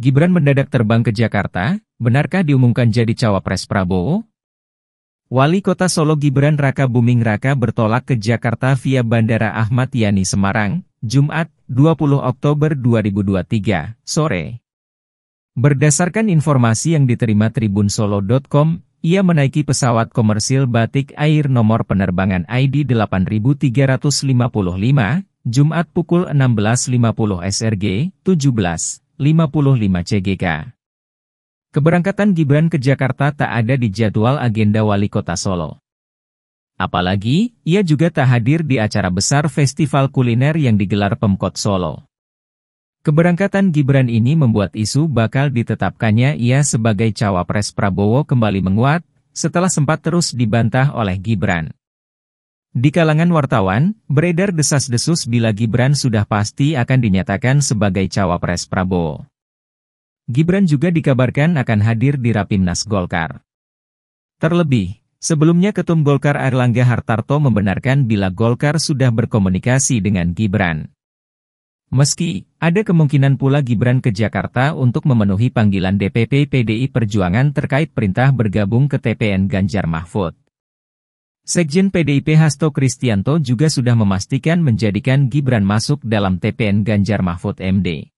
Gibran mendadak terbang ke Jakarta, benarkah diumumkan jadi cawapres Prabowo? Wali Kota Solo Gibran Raka Buming Raka bertolak ke Jakarta via Bandara Ahmad Yani Semarang, Jumat, 20 Oktober 2023, sore. Berdasarkan informasi yang diterima tribunsolo.com, ia menaiki pesawat komersil Batik Air nomor penerbangan ID 8355, Jumat pukul 16.50 SRG, 17, 55 CGK. Keberangkatan Gibran ke Jakarta tak ada di jadwal agenda wali kota Solo. Apalagi, ia juga tak hadir di acara besar festival kuliner yang digelar Pemkot Solo. Keberangkatan Gibran ini membuat isu bakal ditetapkannya ia sebagai cawapres Prabowo kembali menguat, setelah sempat terus dibantah oleh Gibran. Di kalangan wartawan, beredar desas-desus bila Gibran sudah pasti akan dinyatakan sebagai cawapres Prabowo. Gibran juga dikabarkan akan hadir di Rapimnas Golkar. Terlebih, sebelumnya Ketum Golkar Erlangga Hartarto membenarkan bila Golkar sudah berkomunikasi dengan Gibran. Meski, ada kemungkinan pula Gibran ke Jakarta untuk memenuhi panggilan DPP PDI Perjuangan terkait perintah bergabung ke TPN Ganjar Mahfud. Sekjen PDIP Hasto Kristianto juga sudah memastikan menjadikan Gibran masuk dalam TPN Ganjar Mahfud MD.